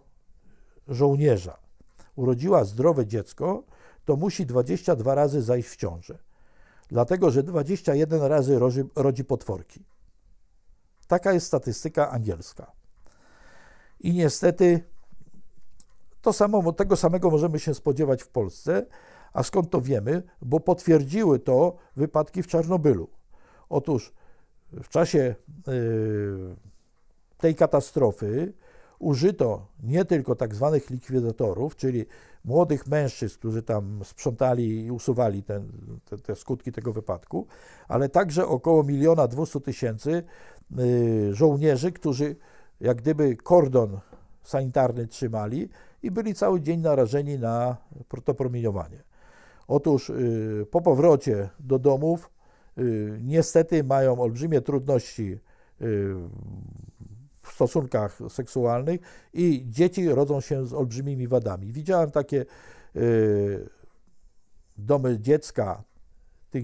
żołnierza urodziła zdrowe dziecko, to musi 22 razy zajść w ciążę. Dlatego, że 21 razy rodzi, rodzi potworki. Taka jest statystyka angielska. I niestety to samo, tego samego możemy się spodziewać w Polsce. A skąd to wiemy? Bo potwierdziły to wypadki w Czarnobylu. Otóż w czasie yy, tej katastrofy użyto nie tylko tak zwanych likwidatorów, czyli młodych mężczyzn, którzy tam sprzątali i usuwali ten, te, te, skutki tego wypadku, ale także około miliona dwustu tysięcy y, żołnierzy, którzy jak gdyby kordon sanitarny trzymali i byli cały dzień narażeni na to promieniowanie. Otóż y, po powrocie do domów y, niestety mają olbrzymie trudności w stosunkach seksualnych i dzieci rodzą się z olbrzymimi wadami. Widziałem takie y, domy dziecka, y,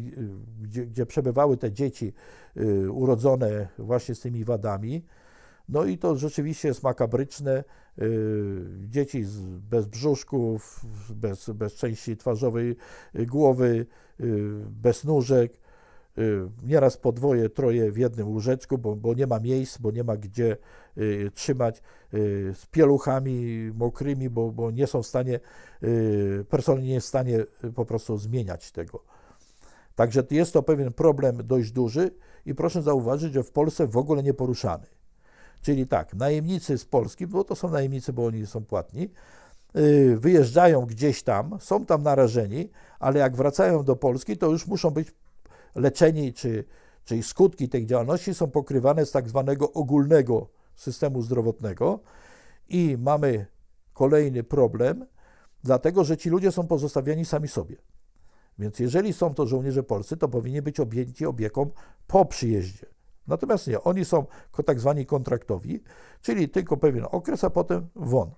gdzie, przebywały te dzieci y, urodzone właśnie z tymi wadami. No i to rzeczywiście jest makabryczne. dzieci bez brzuszków, bez, bez części twarzowej głowy, bez nóżek Y, nieraz po dwoje, troje w jednym łóżeczku, bo, bo nie ma miejsc, bo nie ma gdzie y, trzymać, y, z pieluchami mokrymi, bo, bo nie są w stanie, personel nie jest w stanie po prostu zmieniać tego. Także jest to pewien problem dość duży i proszę zauważyć, że w Polsce w ogóle nie poruszany. Czyli tak, najemnicy z Polski, bo to są najemnicy, bo oni są płatni, wyjeżdżają gdzieś tam, są tam narażeni, ale jak wracają do Polski, to już muszą być leczenie czy, czy skutki tej działalności są pokrywane z tak zwanego ogólnego systemu zdrowotnego i mamy kolejny problem, dlatego że ci ludzie są pozostawiani sami sobie. Więc jeżeli są to żołnierze polscy, to powinni być objęci opieką po przyjeździe. Natomiast nie, oni są tak zwani kontraktowi, czyli tylko pewien okres, a potem won.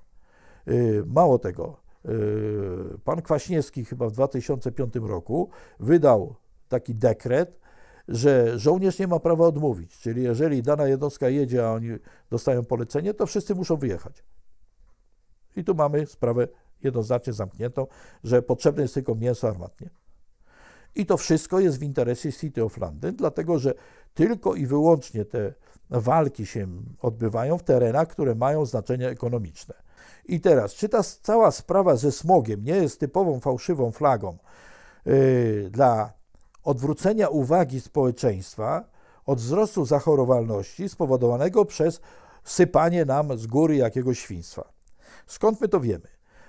Y, mało tego, y, pan Kwaśniewski chyba w 2005 roku wydał taki dekret, że żołnierz nie ma prawa odmówić. Czyli jeżeli dana jednostka jedzie, a oni dostają polecenie, to wszyscy muszą wyjechać. I tu mamy sprawę jednoznacznie zamkniętą, że potrzebne jest tylko mięso armatnie. I to wszystko jest w interesie City of London, dlatego że tylko i wyłącznie te walki się odbywają w terenach, które mają znaczenie ekonomiczne. I teraz, czy ta cała sprawa ze smogiem nie jest typową fałszywą flagą yy, dla odwrócenia uwagi społeczeństwa od wzrostu zachorowalności spowodowanego przez sypanie nam z góry jakiegoś świństwa. Skąd my to wiemy?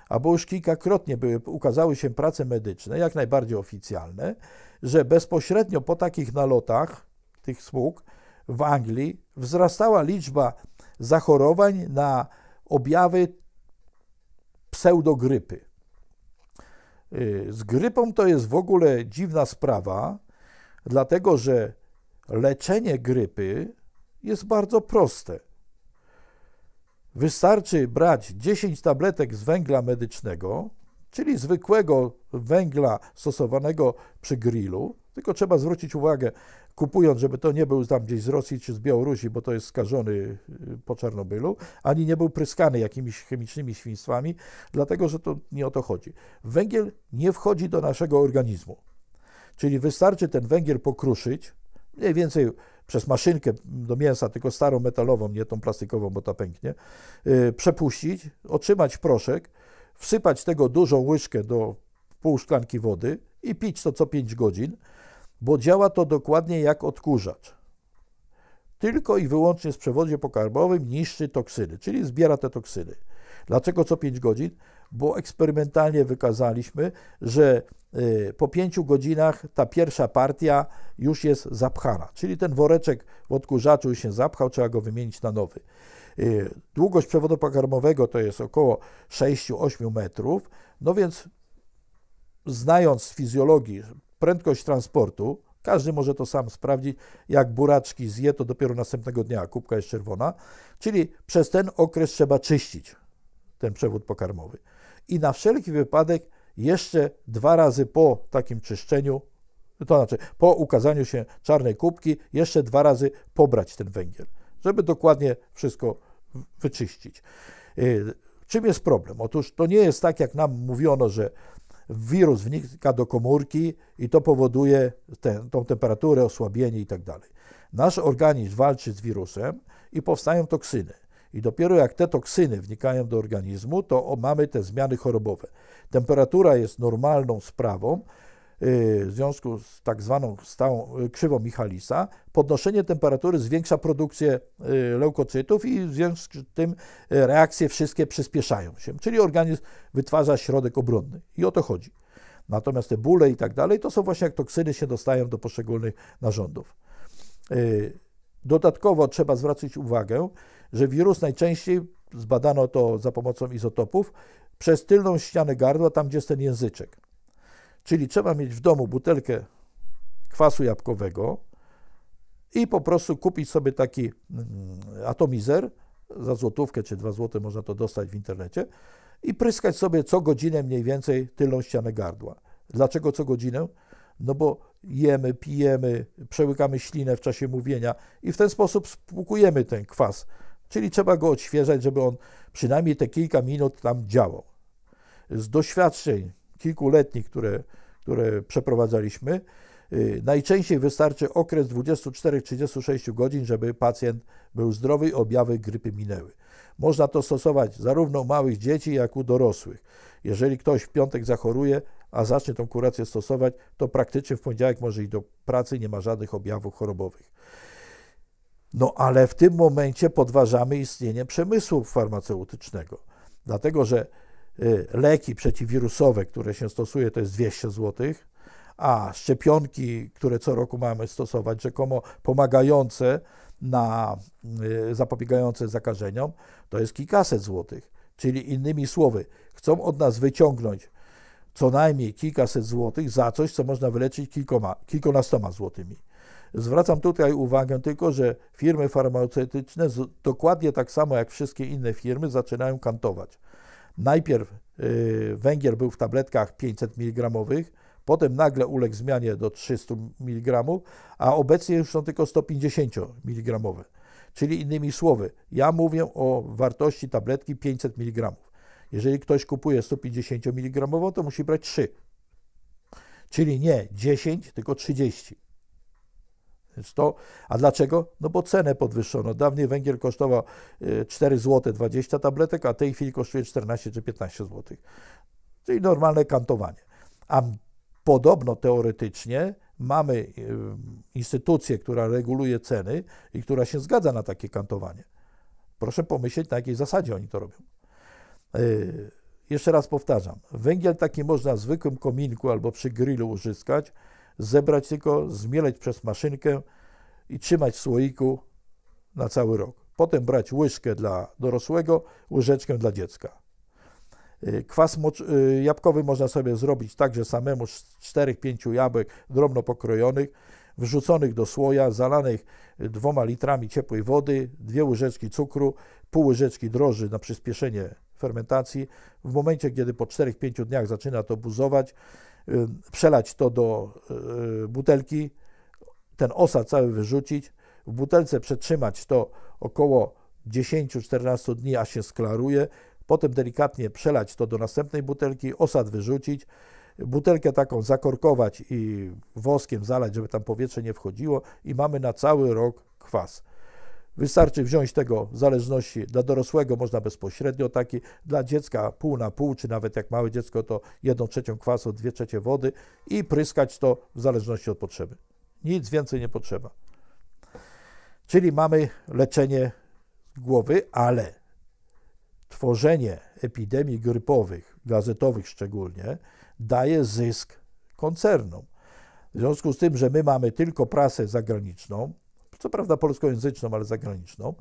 A bo już kilkakrotnie były, ukazały się prace medyczne, jak najbardziej oficjalne, że bezpośrednio po takich nalotach tych smug w Anglii wzrastała liczba zachorowań na objawy pseudogrypy. Y, z grypą to jest w ogóle dziwna sprawa, dlatego że leczenie grypy jest bardzo proste. Wystarczy brać 10 tabletek z węgla medycznego, czyli zwykłego węgla stosowanego przy grillu, tylko trzeba zwrócić uwagę, kupując, żeby to nie był tam gdzieś z Rosji czy z Białorusi, bo to jest skażony y, po Czarnobylu, ani nie był pryskany jakimiś chemicznymi świństwami, dlatego że to nie o to chodzi. Węgiel nie wchodzi do naszego organizmu. Czyli wystarczy ten węgiel pokruszyć, mniej więcej przez maszynkę do mięsa, tylko starą metalową, nie tą plastikową, bo ta pęknie, yy, przepuścić, otrzymać proszek, wsypać tego dużą łyżkę do pół szklanki wody i pić to co 5 godzin bo działa to dokładnie jak odkurzacz. Tylko i wyłącznie z przewodzie pokarmowym niszczy toksyny, czyli zbiera te toksyny. Dlaczego co 5 godzin? Bo eksperymentalnie wykazaliśmy, że y, po 5 godzinach ta pierwsza partia już jest zapchana, czyli ten woreczek w odkurzaczu już się zapchał, trzeba go wymienić na nowy. Y, długość przewodu pokarmowego to jest około 6-8 metrów, no więc znając fizjologii prędkość transportu, każdy może to sam sprawdzić, jak buraczki zje, to dopiero następnego dnia kubka jest czerwona, czyli przez ten okres trzeba czyścić ten przewód pokarmowy. I na wszelki wypadek jeszcze dwa razy po takim czyszczeniu, to znaczy po ukazaniu się czarnej kubki, jeszcze dwa razy pobrać ten węgiel, żeby dokładnie wszystko wyczyścić. Y, czym jest problem? Otóż to nie jest tak, jak nam mówiono, że wirus wnika do komórki i to powoduje tę tą temperaturę, osłabienie itd. Tak Nasz organizm walczy z wirusem i powstają toksyny. I dopiero jak te toksyny wnikają do organizmu, to mamy te zmiany chorobowe. Temperatura jest normalną sprawą, Y, w związku z tak zwaną stałą y, krzywą Michalisa, podnoszenie temperatury zwiększa produkcję y, leukocytów i w związku z tym reakcje wszystkie przyspieszają się, czyli organizm wytwarza środek obronny i o to chodzi. Natomiast te bóle i tak dalej to są właśnie jak toksyny się dostają do poszczególnych narządów. Dodatkowo trzeba zwracać uwagę, że wirus najczęściej zbadano to za pomocą izotopów przez tylną ścianę gardła, tam gdzie jest ten języczek. Czyli trzeba mieć w domu butelkę kwasu jabłkowego i po prostu kupić sobie taki mm, atomizer za złotówkę czy dwa złote można to dostać w internecie i pryskać sobie co godzinę mniej więcej tylną ścianę gardła. Dlaczego co godzinę? No bo jemy, pijemy, przełykamy ślinę w czasie mówienia i w ten sposób spłukujemy ten kwas. Czyli trzeba go odświeżać, żeby on przynajmniej te kilka minut tam działał. Z doświadczeń kilkuletnich, które które przeprowadzaliśmy, y, najczęściej wystarczy okres 24-36 godzin, żeby pacjent był zdrowy i objawy grypy minęły. Można to stosować zarówno u małych dzieci, jak i u dorosłych. Jeżeli ktoś w piątek zachoruje, a zacznie tą kurację stosować, to praktycznie w poniedziałek może iść do pracy, nie ma żadnych objawów chorobowych. No ale w tym momencie podważamy istnienie przemysłu farmaceutycznego, dlatego że Y, leki przeciwwirusowe, które się stosuje, to jest 200 zł, a szczepionki, które co roku mamy stosować, rzekomo pomagające na y, zapobiegające zakażeniom, to jest kilkaset złotych. Czyli innymi słowy, chcą od nas wyciągnąć co najmniej kilkaset złotych za coś, co można wyleczyć kilkoma, kilkunastoma złotymi. Zwracam tutaj uwagę tylko, że firmy farmaceutyczne dokładnie tak samo jak wszystkie inne firmy zaczynają kantować. Najpierw y, węgiel był w tabletkach 500 mg, potem nagle uległ zmianie do 300 mg, a obecnie już są tylko 150 mg. Czyli innymi słowy, ja mówię o wartości tabletki 500 mg. Jeżeli ktoś kupuje 150 mg, to musi brać 3. Czyli nie 10, tylko 30 to, A dlaczego? No bo cenę podwyższono. Dawniej węgiel kosztował 4 zł 20 tabletek, a w tej chwili kosztuje 14 czy 15 zł. Czyli normalne kantowanie. A podobno teoretycznie mamy y, instytucję, która reguluje ceny i która się zgadza na takie kantowanie. Proszę pomyśleć, na jakiej zasadzie oni to robią. Y, jeszcze raz powtarzam, węgiel taki można w zwykłym kominku albo przy grillu uzyskać zebrać tylko, zmieleć przez maszynkę i trzymać w słoiku na cały rok. Potem brać łyżkę dla dorosłego, łyżeczkę dla dziecka. Y, kwas y, jabłkowy można sobie zrobić także samemu z 4-5 jabłek drobno pokrojonych, wrzuconych do słoja, zalanych dwoma litrami ciepłej wody, dwie łyżeczki cukru, pół łyżeczki droży na przyspieszenie fermentacji. W momencie, kiedy po 4-5 dniach zaczyna to buzować, Y, przelać to do y, butelki, ten osad cały wyrzucić, w butelce przetrzymać to około 10-14 dni, aż się sklaruje, potem delikatnie przelać to do następnej butelki, osad wyrzucić, butelkę taką zakorkować i woskiem zalać, żeby tam powietrze nie wchodziło i mamy na cały rok kwas. Wystarczy wziąć tego w zależności, dla dorosłego można bezpośrednio taki, dla dziecka pół na pół, czy nawet jak małe dziecko to jedną trzecią kwasu, dwie trzecie wody i pryskać to w zależności od potrzeby. Nic więcej nie potrzeba. Czyli mamy leczenie głowy, ale tworzenie epidemii grypowych, gazetowych szczególnie, daje zysk koncernom. W związku z tym, że my mamy tylko prasę zagraniczną, co prawda polskojęzyczną, ale zagraniczną,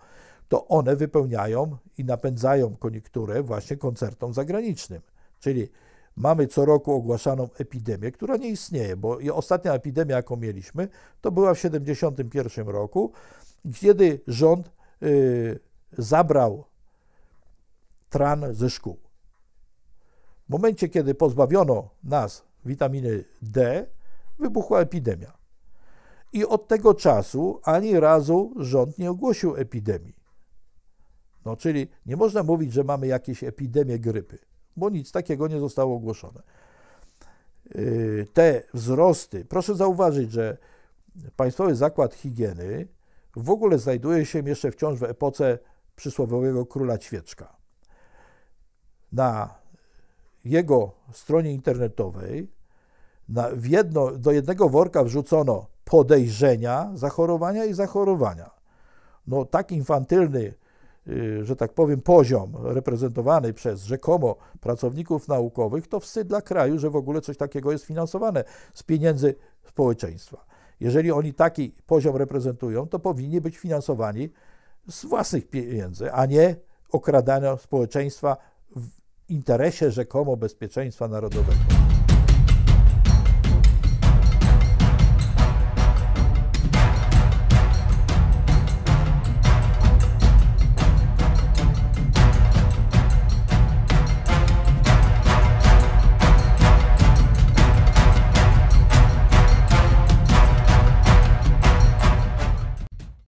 to one wypełniają i napędzają koniunkturę właśnie koncertom zagranicznym. Czyli mamy co roku ogłaszaną epidemię, która nie istnieje, bo ostatnia epidemia, jaką mieliśmy, to była w 1971 roku, kiedy rząd y, zabrał tran ze szkół. W momencie, kiedy pozbawiono nas witaminy D, wybuchła epidemia. I od tego czasu ani razu rząd nie ogłosił epidemii. No, czyli nie można mówić, że mamy jakieś epidemię grypy, bo nic takiego nie zostało ogłoszone. Yy, te wzrosty, proszę zauważyć, że Państwowy Zakład Higieny w ogóle znajduje się jeszcze wciąż w epoce przysłowiowego króla ćwieczka. Na jego stronie internetowej na, jedno, do jednego worka wrzucono podejrzenia zachorowania i zachorowania. No, tak infantylny, y, że tak powiem, poziom reprezentowany przez rzekomo pracowników naukowych, to wstyd dla kraju, że w ogóle coś takiego jest finansowane z pieniędzy społeczeństwa. Jeżeli oni taki poziom reprezentują, to powinni być finansowani z własnych pieniędzy, a nie okradania społeczeństwa w interesie rzekomo bezpieczeństwa narodowego.